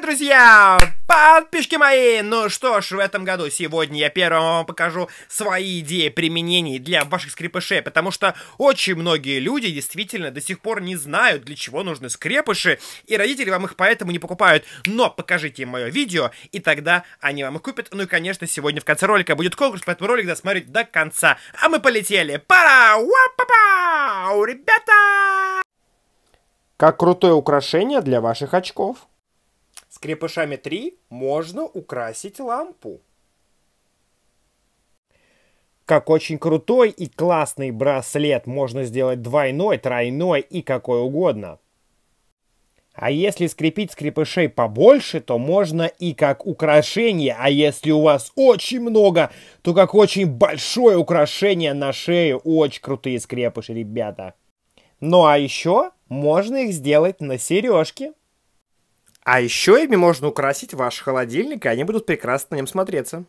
дорогие друзья! Подписчики мои! Ну что ж, в этом году сегодня я первым вам покажу свои идеи применений для ваших скрепышей, потому что очень многие люди действительно до сих пор не знают, для чего нужны скрепыши, и родители вам их поэтому не покупают. Но покажите им мое видео, и тогда они вам их купят. Ну и, конечно, сегодня в конце ролика будет конкурс, поэтому ролик досмотреть до конца. А мы полетели! Пара! Уа-па-пау! Ребята! Как крутое украшение для ваших очков. С крепышами 3 можно украсить лампу. Как очень крутой и классный браслет можно сделать двойной, тройной и какой угодно. А если скрепить скрепышей побольше, то можно и как украшение. А если у вас очень много, то как очень большое украшение на шею. Очень крутые скрепыши, ребята. Ну а еще можно их сделать на сережки. А еще ими можно украсить ваш холодильник, и они будут прекрасно на нем смотреться.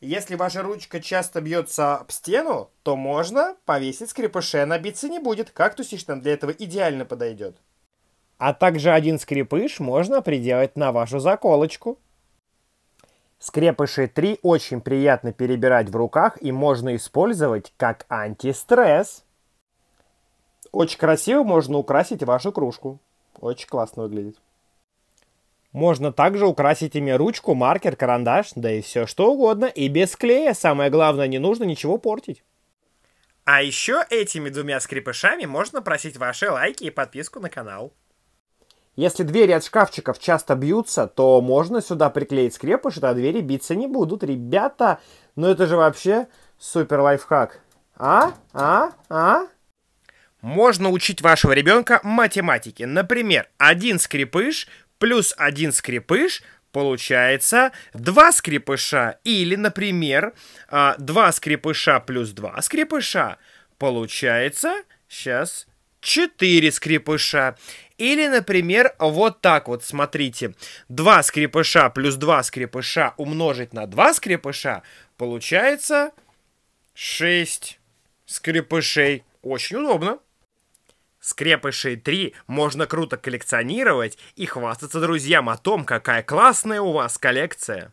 Если ваша ручка часто бьется об стену, то можно повесить скрепыши, она биться не будет. Кактусич нам для этого идеально подойдет. А также один скрепыш можно приделать на вашу заколочку. Скрепыши 3 очень приятно перебирать в руках и можно использовать как антистресс. Очень красиво можно украсить вашу кружку. Очень классно выглядит. Можно также украсить ими ручку, маркер, карандаш, да и все что угодно, и без клея, самое главное, не нужно ничего портить. А еще этими двумя скрипышами можно просить ваши лайки и подписку на канал. Если двери от шкафчиков часто бьются, то можно сюда приклеить скрепыш, и тогда двери биться не будут. Ребята, ну это же вообще супер лайфхак. А? А? А? Можно учить вашего ребенка математике. Например, один скрепыш плюс один скрепыш получается два скрепыша. Или, например, а, два скрепыша плюс два скрепыша получается сейчас четыре скрепыша. Или, например, вот так вот, смотрите. два скрепыша плюс два скрепыша умножить на два скрепыша получается шесть скрепышей. Очень удобно. Скрепышей 3 можно круто коллекционировать и хвастаться друзьям о том, какая классная у вас коллекция.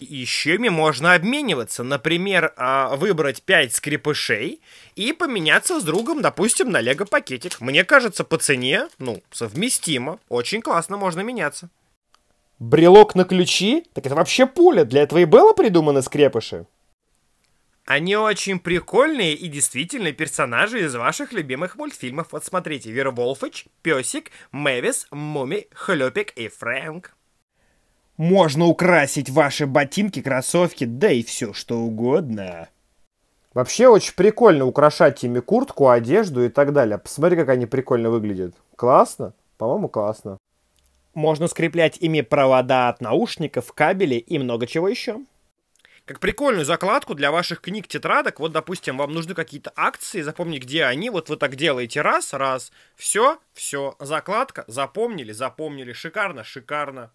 Ищами можно обмениваться. Например, а, выбрать 5 скрепышей и поменяться с другом, допустим, на лего-пакетик. Мне кажется, по цене, ну, совместимо. Очень классно можно меняться. Брелок на ключи? Так это вообще пуля. Для этого и было придумано скрепыши. Они очень прикольные и действительно персонажи из ваших любимых мультфильмов. Вот смотрите, Верволфыч, Песик, Мэвис, Муми, Хлюпик и Фрэнк. Можно украсить ваши ботинки, кроссовки, да и все что угодно. Вообще очень прикольно украшать ими куртку, одежду и так далее. Посмотри, как они прикольно выглядят. Классно? По-моему, классно. Можно скреплять ими провода от наушников, кабели и много чего еще как прикольную закладку для ваших книг, тетрадок. Вот, допустим, вам нужны какие-то акции, запомни, где они. Вот вы так делаете раз, раз, все, все, закладка, запомнили, запомнили. Шикарно, шикарно.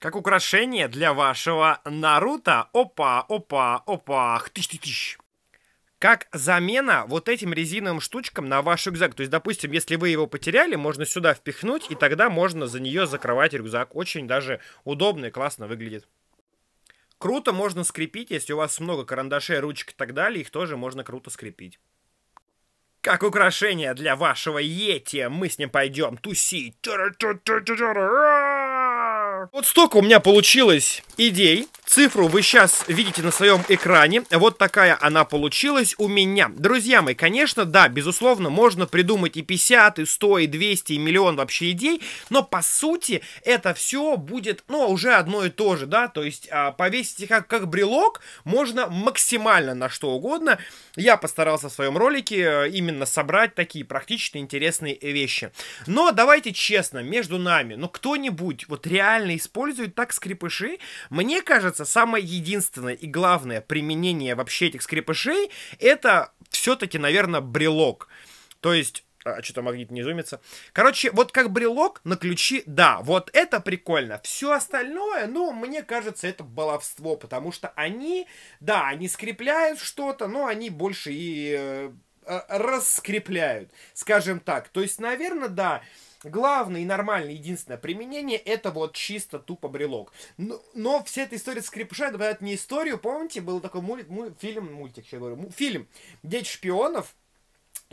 Как украшение для вашего Наруто. Опа, опа, опа, хтыщ-тыщ. Как замена вот этим резиновым штучкам на ваш рюкзак. То есть, допустим, если вы его потеряли, можно сюда впихнуть, и тогда можно за нее закрывать рюкзак. Очень даже удобно и классно выглядит. Круто можно скрепить, если у вас много карандашей, ручек и так далее, их тоже можно круто скрепить. Как украшение для вашего Йети, мы с ним пойдем тусить. Вот столько у меня получилось идей Цифру вы сейчас видите на своем экране. Вот такая она получилась у меня. Друзья мои, конечно, да, безусловно, можно придумать и 50, и 100, и 200, и миллион вообще идей, но по сути это все будет, ну, уже одно и то же, да, то есть а, повесить их как, как брелок можно максимально на что угодно. Я постарался в своем ролике э, именно собрать такие практичные, интересные вещи. Но давайте честно, между нами, ну, кто-нибудь вот реально использует так скрипыши? Мне кажется, кажется, самое единственное и главное применение вообще этих скрепышей это все-таки, наверное, брелок. То есть а что-то магнит не зумится. Короче, вот как брелок на ключи, да, вот это прикольно. Все остальное, ну, мне кажется, это баловство, потому что они, да, они скрепляют что-то, но они больше и э, а, раскрепляют, скажем так. То есть, наверное, да, главное и нормальное единственное применение это вот чисто тупо брелок. Но, но вся эта история с крепышами добавляет мне историю. Помните, был такой мульт, мульт, фильм, мультик, я говорю, фильм «Дети шпионов»,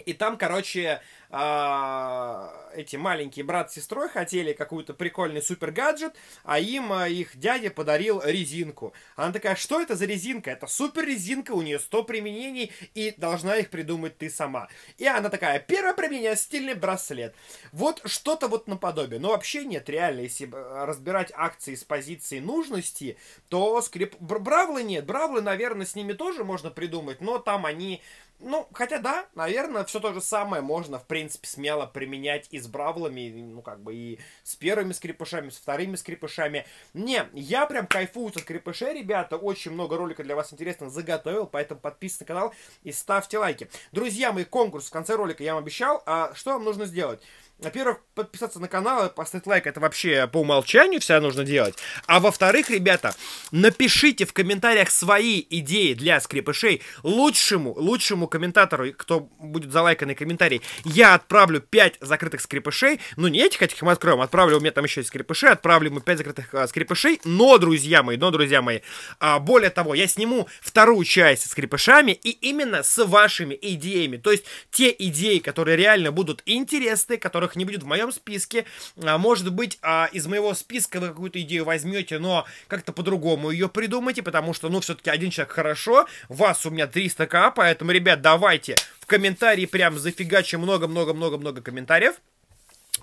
и там, короче, а, эти маленькие брат с сестрой хотели какую-то прикольный супер гаджет, а им а, их дядя подарил резинку. Она такая, что это за резинка? Это супер резинка, у нее 100 применений, и должна их придумать ты сама. И она такая, первое применение, стильный браслет. Вот что-то вот наподобие. Но вообще нет, реально, если а, разбирать акции с позиции нужности, то скрип... Бравлы нет. Бравлы, наверное, с ними тоже можно придумать, но там они ну, хотя да, наверное, все то же самое можно, в принципе, смело применять и с бравлами, ну, как бы и с первыми скрипышами, с вторыми скрипышами. Не, я прям кайфую со скрипышей, ребята, очень много роликов для вас интересных заготовил, поэтому подписывайтесь на канал и ставьте лайки. Друзья мои, конкурс в конце ролика я вам обещал, а что вам нужно сделать? во-первых, подписаться на канал и поставить лайк, это вообще по умолчанию все нужно делать. А во-вторых, ребята, напишите в комментариях свои идеи для скрипышей лучшему, лучшему комментатору, кто будет за лайканный комментарий. Я отправлю 5 закрытых скрипышей, ну не этих, а этих мы откроем, отправлю, у меня там еще есть скрипыши, отправлю ему 5 закрытых а, скрипышей, но, друзья мои, но, друзья мои, а, более того, я сниму вторую часть с скрипышами и именно с вашими идеями, то есть те идеи, которые реально будут интересны, которых которых не будет в моем списке. А, может быть, а, из моего списка вы какую-то идею возьмете, но как-то по-другому ее придумайте, потому что, ну, все-таки один человек хорошо, вас у меня 300к, поэтому, ребят, давайте в комментарии прям зафигачим много-много-много-много комментариев.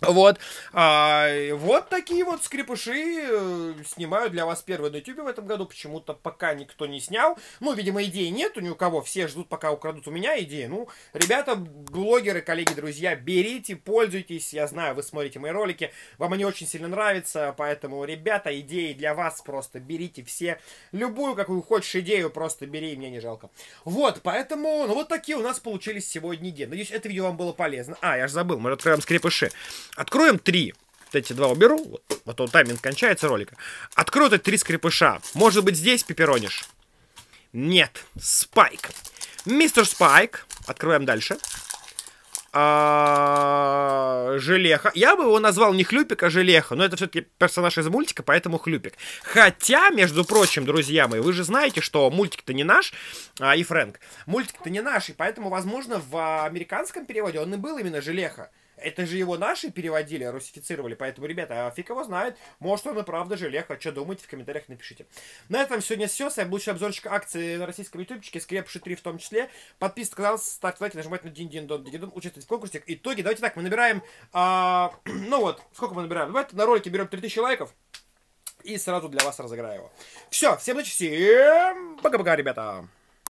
Вот, а, вот такие вот скрипыши э, снимаю для вас первый на Ютубе в этом году. Почему-то пока никто не снял. Ну, видимо, идеи нет ни у кого. Все ждут, пока украдут у меня идеи. Ну, ребята, блогеры, коллеги, друзья, берите, пользуйтесь. Я знаю, вы смотрите мои ролики. Вам они очень сильно нравятся. Поэтому, ребята, идеи для вас просто берите все. Любую, какую хочешь идею, просто бери, мне не жалко. Вот, поэтому, ну, вот такие у нас получились сегодня идеи. Надеюсь, это видео вам было полезно. А, я же забыл, мы же открываем скрипыши. Откроем три. Вот эти два уберу, вот, а то тайминг кончается ролика. Открою тут три скрипыша. Может быть здесь пепперонишь? Нет, Спайк. Мистер Спайк. Открываем дальше. А... Желеха. Я бы его назвал не Хлюпик, а Желеха. Но это все-таки персонаж из мультика, поэтому Хлюпик. Хотя, между прочим, друзья мои, вы же знаете, что мультик-то не наш, а, и Фрэнк. Мультик-то не наш, и поэтому, возможно, в американском переводе он и был именно Желеха. Это же его наши переводили, русифицировали, поэтому, ребята, а фиг его знает. Может, он и правда же Лех, а что думаете, в комментариях напишите. На этом сегодня все. С вами был обзорчик акций на российском ютубчике, скрепши 3 в том числе. Подписывайтесь на канал, ставьте лайки, нажимайте на дин дин дон дин дон участвуйте в конкурсе. Итоги, давайте так, мы набираем, а, ну вот, сколько мы набираем? Давайте на ролике берем 3000 лайков и сразу для вас разыграю его. Все, всем удачи, всем пока-пока, ребята!